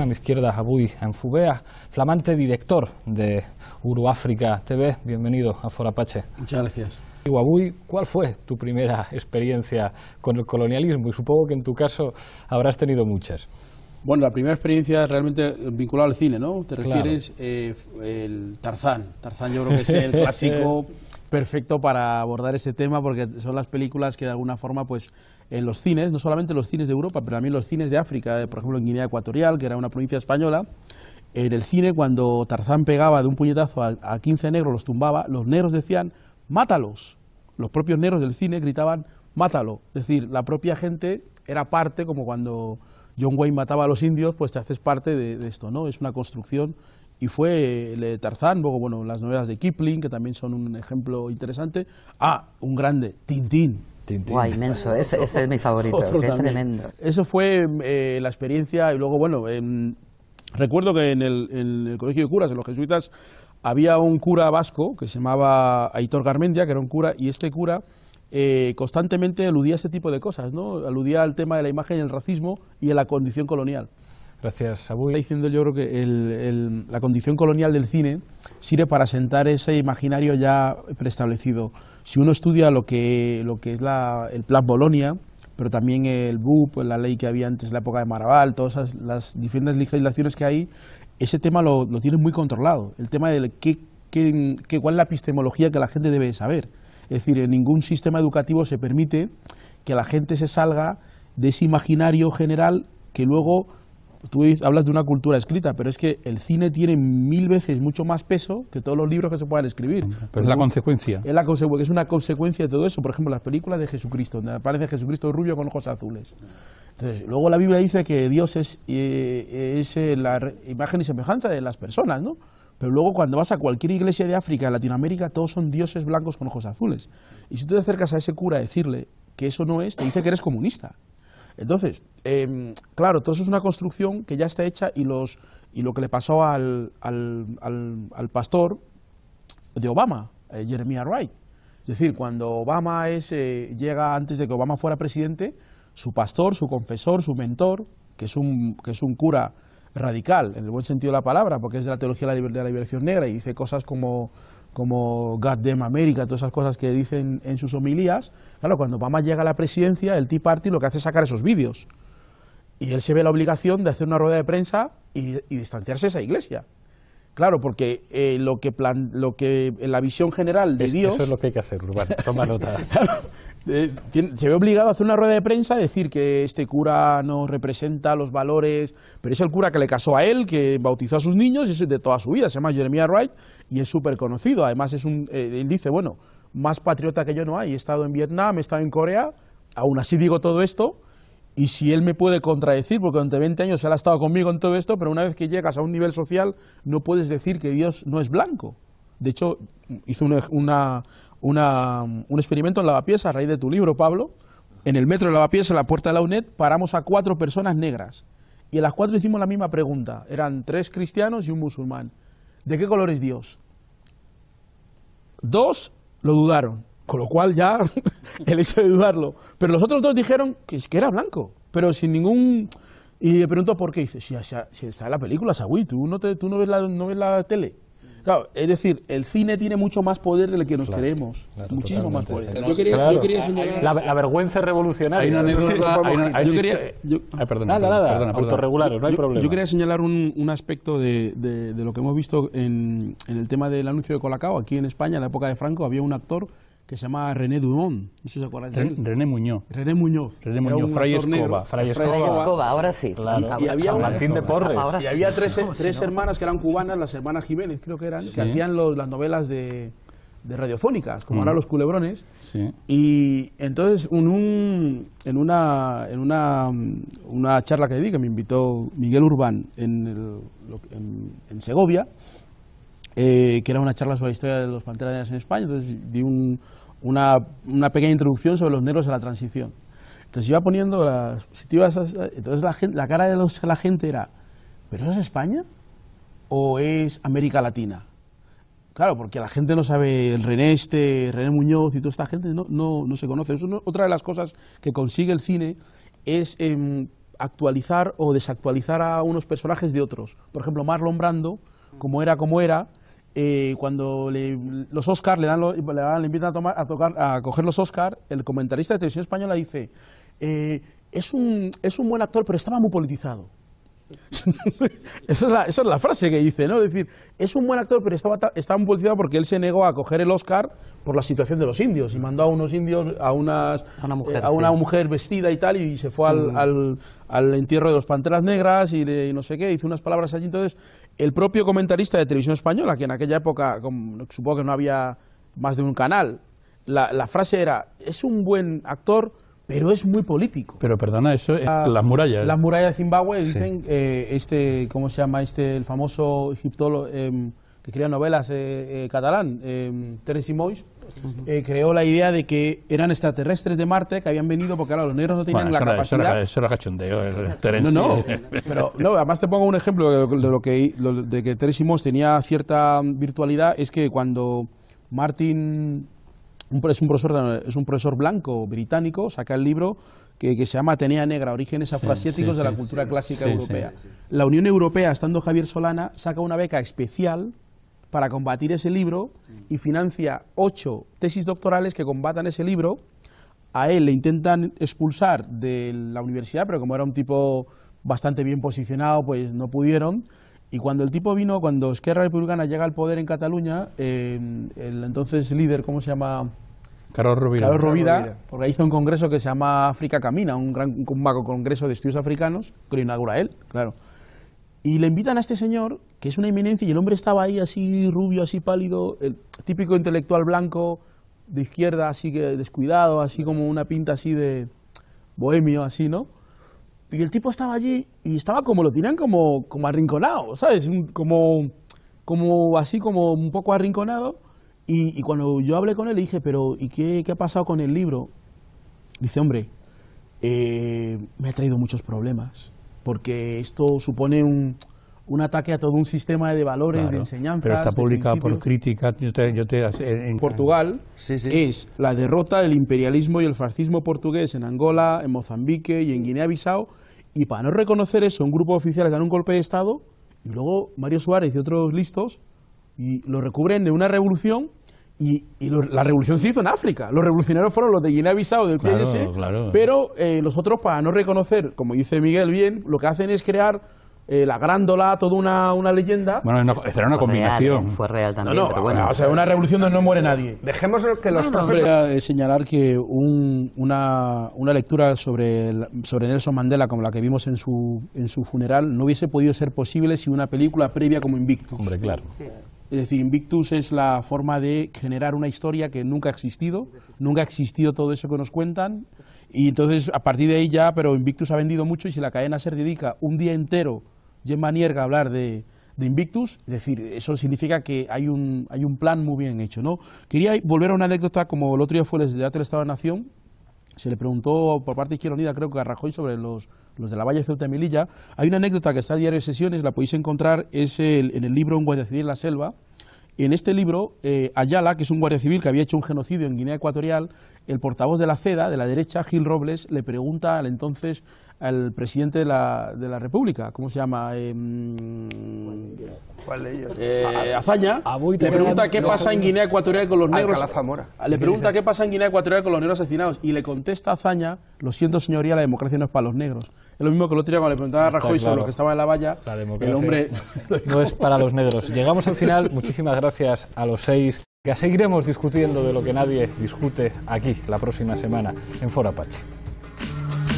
A mi izquierda, Abuy Enfubea, flamante director de Uruáfrica TV. Bienvenido a Forapache. Muchas gracias. Abuy, ¿cuál fue tu primera experiencia con el colonialismo? Y supongo que en tu caso habrás tenido muchas. Bueno, la primera experiencia realmente vinculada al cine, ¿no? Te refieres eh, el Tarzán. Tarzán yo creo que es el clásico perfecto para abordar ese tema porque son las películas que de alguna forma pues en los cines, no solamente los cines de Europa, pero también los cines de África, eh, por ejemplo en Guinea Ecuatorial, que era una provincia española, en el cine cuando Tarzán pegaba de un puñetazo a, 15 negros, los tumbaba, los negros decían, mátalos. Los propios negros del cine gritaban, mátalo. Es decir, la propia gente era parte, como cuando John Wayne mataba a los indios, pues te haces parte de, de esto, ¿no? Es una construcción y fue el de Tarzán, luego bueno, las novelas de Kipling, que también son un ejemplo interesante. Ah, un grande, Tintín. Tintín. Guay, inmenso, ese, es mi favorito, tremendo. Eso fue eh, la experiencia y luego, bueno, em, recuerdo que en el, Colegio de Curas, en los jesuitas, había un cura vasco que se llamaba Aitor Garmendia, que era un cura, y este cura... Eh, constantemente aludía a ese tipo de cosas, ¿no? Aludía al tema de la imagen, y el racismo y a la condición colonial. Gracias, Abuy. Diciendo yo creo que la condición colonial del cine sirve para sentar ese imaginario ya preestablecido. Si uno estudia lo que, lo que es la, el Plan Bolonia, pero también el BUP, la ley que había antes, la época de Maraval, todas las diferentes legislaciones que hay, ese tema lo, lo tiene muy controlado. El tema de qué, qué, cuál es la epistemología que la gente debe saber. Es decir, en ningún sistema educativo se permite que la gente se salga de ese imaginario general que luego tú hablas de una cultura escrita, pero es que el cine tiene mil veces mucho más peso que todos los libros que se puedan escribir. Pero es la consecuencia. Es, es una consecuencia de todo eso. Por ejemplo, las películas de Jesucristo, donde aparece Jesucristo rubio con ojos azules. luego la Biblia dice que Dios es, eh, eh, la imagen y semejanza de las personas, ¿no? Pero luego cuando vas a cualquier iglesia de África, de Latinoamérica, todos son dioses blancos con ojos azules. Y si tú te acercas a ese cura a decirle que eso no es, te dice que eres comunista. Entonces, em, claro, todo eso es una construcción que ya está hecha y, los, y lo que le pasó al, pastor de Obama, eh, Jeremiah Wright. Es decir, cuando Obama es, eh, llega antes de que Obama fuera presidente, su pastor, su confesor, su mentor, que es un, que es un cura radical, en el buen sentido de la palabra, porque es de la teología de la liberación negra y dice cosas como como damn America, todas esas cosas que dicen en sus homilías, claro, cuando Obama llega a la presidencia, el Tea Party lo que hace es sacar esos vídeos. Y él se ve la obligación de hacer una rueda de prensa y, y distanciarse de esa iglesia. Claro, porque eh, lo que plan, lo que eh, la visión general de Dios. Eso es lo que hay que hacer, Toma nota. Eh, se ve obligado a hacer una rueda de prensa y decir que este cura no representa los valores, pero es el cura que le casó a él, que bautizó a sus niños, y es de toda su vida. Se llama Jeremiah Wright y es súper conocido. Además, es un, él dice, bueno, más patriota que yo no hay. He estado en Vietnam, he estado en Corea, aún así digo todo esto y si él me puede contradecir, porque durante 20 años él ha estado conmigo en todo esto, pero una vez que llegas a un nivel social no puedes decir que Dios no es blanco. De hecho, hizo un experimento en Lavapiés a raíz de tu libro, Pablo. En el metro de Lavapiés, en la puerta de la UNED, paramos a cuatro personas negras. Y a las cuatro hicimos la misma pregunta. Eran tres cristianos y un musulmán. ¿De qué color es Dios? Dos lo dudaron. Con lo cual ya el hecho de dudarlo. Pero los otros dos dijeron que, que era blanco, pero sin ningún... Y le pregunto por qué. dice, si, está en la película, Sawi, tú, no, te, no, ves la, no ves la tele. Claro, es decir, el cine tiene mucho más poder del que nos queremos. muchísimo más poder. la, vergüenza revolucionaria. Hay yo quería, quería señalar un, aspecto de, lo que hemos visto en, en el tema del anuncio de Colacao. Aquí en España, en la época de Franco, había un actor que se llama René Dumont. No sé si se acuerdan de René Muñoz. René Muñoz. René Muñoz, Fray Escoba. Fray Escoba. ahora sí. Claro. Ah, y, había Martín de Porres. Ah, y había tres, hermanas que eran cubanas, las hermanas Jiménez, creo que eran, que hacían los, las novelas de, radiofónicas, como mm. ahora los culebrones. Sí. Y entonces en, una, en una, una charla que di, que me invitó Miguel Urbán en Segovia, eh, que era una charla sobre la historia de los Panteras Negras en España, entonces di una, pequeña introducción sobre los negros de la transición. Entonces iba poniendo las positivas, entonces la, cara de la gente era, ¿pero eso es España o es América Latina? Claro, porque la gente no sabe, el René este, René Muñoz y toda esta gente no, se conoce. Es otra de las cosas que consigue el cine es em, actualizar o desactualizar a unos personajes de otros. Por ejemplo, Marlon Brando, como era como era, eh, cuando los Oscars, le dan, invitan a, tomar, a, tocar, a coger los Oscar, el comentarista de televisión española dice, eh, es, un, es un buen actor, pero estaba muy politizado. esa, es la, frase que dice, ¿no? Es decir, es un buen actor, pero estaba, está porque él se negó a coger el Oscar por la situación de los indios y mandó a unos indios, a, unas, una, eh, mujer, vestida y tal, y se fue al, mm. al, entierro de los panteras negras y, no sé qué, hizo unas palabras allí. Entonces, el propio comentarista de televisión española, que en aquella época supongo que no había más de un canal, la, la frase era: es un buen actor pero es muy político. Pero perdona, eso es ah, las murallas. Las murallas de Zimbabue dicen, eh, este, ¿cómo se llama este, el famoso egiptólogo em, que crea novelas eh, eh, catalán, em, Terence Mois, creó la idea de que eran extraterrestres de Marte que habían venido porque ahora los negros no tenían la capacidad. Eso cachondeo, No, no, pero además te pongo un ejemplo de lo que, de que Terence tenía cierta virtualidad, es que cuando Martin es un profesor es un profesor blanco británico saca el libro que, se llama Atenea Negra orígenes afroasiáticos de la cultura clásica europea la Unión Europea estando Javier Solana saca una beca especial para combatir ese libro y financia ocho tesis doctorales que combatan ese libro a él le intentan expulsar de la universidad pero como era un tipo bastante bien posicionado pues no pudieron y cuando el tipo vino, cuando Esquerra Republicana llega al poder en Cataluña, em, el entonces líder, ¿cómo se llama? Carlos Rovira. Carlos Rovira hizo un congreso que se llama África Camina, un gran un congreso de estudios africanos, que lo inaugura él, claro. Y le invitan a este señor, que es una eminencia, y el hombre estaba ahí así rubio, así pálido, el típico intelectual blanco, de izquierda, así que descuidado, así como una pinta así de bohemio, así, ¿no? Y el tipo estaba allí y estaba como, lo tiran, como, como arrinconado, ¿sabes? Como, como así, como un poco arrinconado. Y, cuando yo hablé con él, dije, pero ¿y qué, qué ha pasado con el libro? Dice, hombre, eh, me ha traído muchos problemas, porque esto supone un, un ataque a todo un sistema de valores, de enseñanza. Pero está publicado por crítica. Yo en Portugal es la derrota del imperialismo y el fascismo portugués en Angola, en Mozambique y en Guinea-Bissau. Y para no reconocer eso, un grupo oficial oficiales dan un golpe de Estado y luego Mario Suárez y otros listos y lo recubren de una revolución y, la revolución se hizo en África. Los revolucionarios fueron los de Guinea-Bissau, del PS... pero eh, los otros, para no reconocer, como dice Miguel bien, lo que hacen es crear eh, la grándola, toda una, leyenda. Bueno, no, era una combinación. Eh, fue real también, O sea, una revolución donde no muere nadie. Dejemos que los profesores... Eh, señalar que una, lectura sobre, sobre Nelson Mandela, como la que vimos en su, en su funeral, no hubiese podido ser posible sin una película previa como Invictus. Hombre, claro. Es decir, Invictus es la forma de generar una historia que nunca ha existido, nunca ha existido todo eso que nos cuentan, y entonces a partir de ahí ya, pero Invictus ha vendido mucho y si la cadena se dedica un día entero y hablar de, Invictus, es decir, eso significa que hay un, hay un plan muy bien hecho. ¿no? Quería volver a una anécdota, como el otro día fue el Estado de Nación, se le preguntó por parte de Izquierda Unida, creo que a Rajoy, sobre los, los de la Valle Ceuta y Melilla. Hay una anécdota que está en diario de sesiones, la podéis encontrar, es en el libro Un guardia civil en la selva. En este libro, eh, Ayala, que es un guardia civil que había hecho un genocidio en Guinea Ecuatorial, el portavoz de la CEDA, de la derecha, Gil Robles, le pregunta al entonces al presidente de la, República, ¿cómo se llama? Eh, mm, de ellos? Eh, Azaña. Ah, le pregunta qué pasa en Guinea Ecuatorial con los ah, negros. Le pregunta qué pasa en Guinea Ecuatorial con los negros asesinados. Y le contesta Azaña, lo siento señoría, la democracia no es para los negros. Es lo mismo que lo otro cuando le preguntaba a Rajoy sobre lo que estaba en la valla. La el hombre. No es para los negros. Llegamos al final. Muchísimas gracias a los seis. que seguiremos discutiendo de lo que nadie discute aquí la próxima semana en Foro